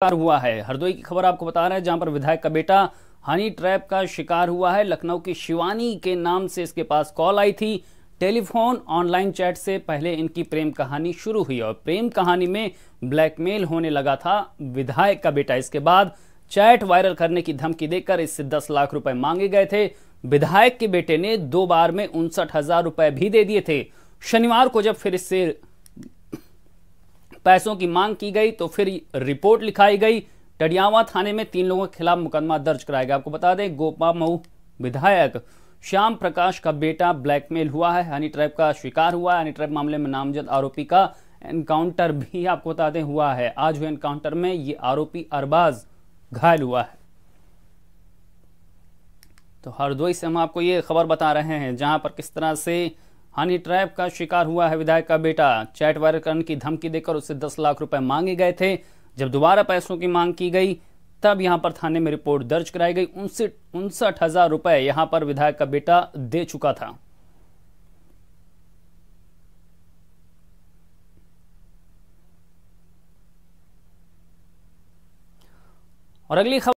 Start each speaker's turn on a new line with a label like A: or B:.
A: शिकार हुआ है हरदोई की खबर आपको बता रहे हैं जहां पर विधायक का बेटा हनी ट्रैप का शिकार हुआ है लखनऊ की शिवानी के नाम से इसके पास कॉल आई थी टेलीफोन ऑनलाइन चैट से पहले इनकी प्रेम कहानी शुरू हुई और प्रेम कहानी में ब्लैकमेल होने लगा था विधायक का बेटा इसके बाद चैट वायरल करने की धमकी देकर इससे दस लाख रुपए मांगे गए थे विधायक के बेटे ने दो बार में उनसठ हजार रुपए भी दे दिए थे शनिवार को जब फिर इससे पैसों की मांग की गई तो फिर रिपोर्ट लिखाई गई टडियावा थाने में तीन लोगों के खिलाफ मुकदमा दर्ज कराया गया आपको बता दें गोपा मऊ विधायक श्याम प्रकाश का बेटा ब्लैकमेल हुआ है हनी ट्रैप का शिकार हुआ है हनी ट्रैप मामले में नामजद आरोपी का एनकाउंटर भी आपको बता दें हुआ है आज हुए एनकाउंटर में ये आरोपी अरबाज घायल हुआ है तो हरदोई से हम आपको ये खबर बता रहे हैं जहां पर किस तरह से हनी ट्रैप का शिकार हुआ है विधायक का बेटा चैट वायरल करने की धमकी देकर उससे दस लाख रुपए मांगे गए थे जब दोबारा पैसों की मांग की गई तब यहां पर थाने में रिपोर्ट दर्ज कराई गई उनसठ हजार रुपए यहां पर विधायक का बेटा दे चुका था और अगली खबर